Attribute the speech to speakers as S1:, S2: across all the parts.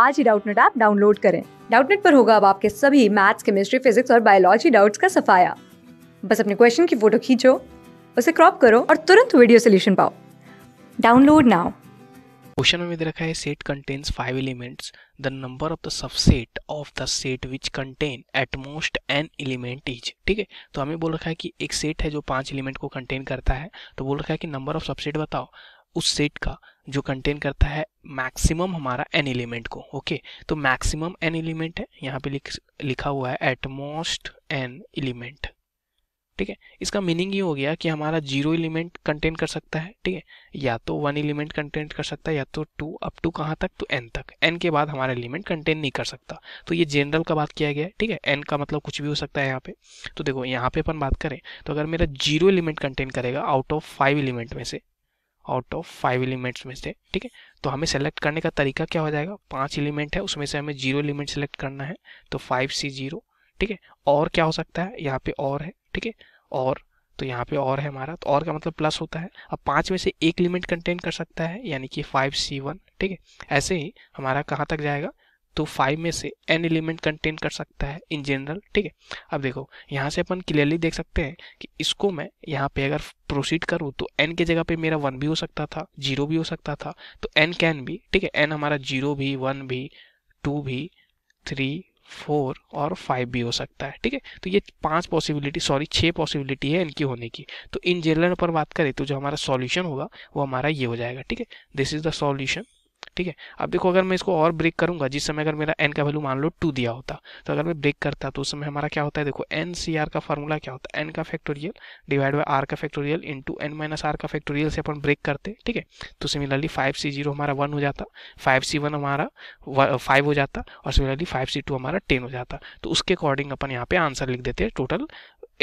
S1: आज ही Doubtnut app download करें डाउटनेट पर होगा अब आपके सभी मैथ्स केमिस्ट्री फिजिक्स और बायोलॉजी डाउट्स का सफाया बस अपने क्वेश्चन की फोटो खींचो उसे क्रॉप करो और तुरंत वीडियो सोल्यूशन पाओ डाउनलोड नाउ
S2: क्वेश्चन में रखा है set contains five elements the number of the subset of the set which contain at most n element is ठीक है तो हमें बोल रखा है कि एक सेट है जो पांच एलिमेंट को कंटेन करता है तो बोल रखा है कि नंबर ऑफ सबसेट बताओ उस सेट का जो कंटेन करता है मैक्सिमम हमारा एन एलिमेंट को ओके तो मैक्सिमम एन एलिमेंट है यहाँ पे लिख, लिखा हुआ है एटमोस्ट एन एलिमेंट ठीक है इसका मीनिंग ये हो गया कि हमारा जीरो एलिमेंट कंटेन कर सकता है ठीक है या तो वन एलिमेंट कंटेन कर सकता है या तो टू अप टू कहाँ तक तो एन तक एन के बाद हमारा एलिमेंट कंटेन नहीं कर सकता तो ये जनरल का बात किया गया है ठीक है एन का मतलब कुछ भी हो सकता है यहाँ पे तो देखो यहाँ पे अपन बात करें तो अगर मेरा जीरो एलिमेंट कंटेन करेगा आउट ऑफ फाइव एलिमेंट में से आउट ऑफ फाइव एलिमेंट्स में से ठीक है तो हमें सेलेक्ट करने का तरीका क्या हो जाएगा पांच एलिमेंट है उसमें से हमें जीरो एलिमेंट सेलेक्ट करना है तो फाइव सी जीरो ठीक है और क्या हो सकता है यहाँ पे और है ठीक है और तो यहाँ पे और है हमारा तो और का मतलब प्लस होता है अब पांच में से एक एलिमेंट कंटेन कर सकता है यानी कि फाइव सी वन ठीक है ऐसे ही हमारा कहाँ तक जाएगा तो फाइव में से एन एलिमेंट कंटेन कर सकता है इन जनरल ठीक है अब देखो यहाँ से अपन क्लियरली देख सकते हैं कि इसको मैं यहाँ पे अगर प्रोसीड करूँ तो एन के जगह पे मेरा वन भी हो सकता था जीरो भी हो सकता था तो एन कैन भी ठीक है एन हमारा जीरो भी वन भी टू भी थ्री फोर और फाइव भी हो सकता है ठीक है तो ये पांच पॉसिबिलिटी सॉरी छह पॉसिबिलिटी है इनकी होने की तो इन जनरल पर बात करें तो जो हमारा सॉल्यूशन होगा वो हमारा ये हो जाएगा ठीक है दिस इज द सॉल्यूशन ठीक है अब देखो अगर मैं इसको और ब्रेक करूंगा जिस समय अगर मेरा एन का वैल्यू मान लो टू दिया होता तो अगर मैं ब्रेक करता तो उस समय हमारा क्या होता है देखो एन सी आर का फॉर्मूला क्या होता है एन का फैक्टोरियल डिवाइड बाई आर का factorial into n minus r का फैक्टोरियल से अपन ब्रेक करते ठीक है तो सिमिलरली फाइव सी जीरो हमारा वन हो जाता फाइव सी वन हमारा फाइव हो जाता और सिमिलरली फाइव सी टू हमारा टेन हो जाता तो उसके अकॉर्डिंग अपन यहाँ पे आंसर लिख देते हैं टोटल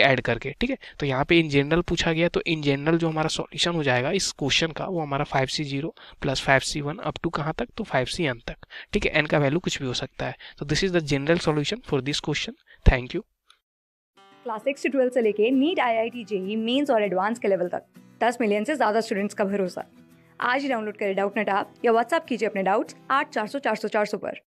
S2: ऐड करके ठीक है तो यहाँ पे इन जनरल पूछा गया तो इन जनरल जो हमारा सॉल्यूशन हो जाएगा इस क्वेश्चन का वो हमारा five c zero plus five c one up to कहाँ तक तो फाइव सी एन तक ठीक है एन का वैल्यू कुछ भी हो सकता है तो this is the general solution for this question thank you
S1: class six से ट्वेल्थ से लेके NEET I I T JEE Mains और एडवांस के लेवल तक दस मिलियन से ज़्यादा स्टूडेंट्स का भरोसा आज ही डाउनलोड करें डाउट नेट आप या व्हाट्सअप कीजिए अपने डाउट्स आठ चार सौ चार सौ चार सौ पर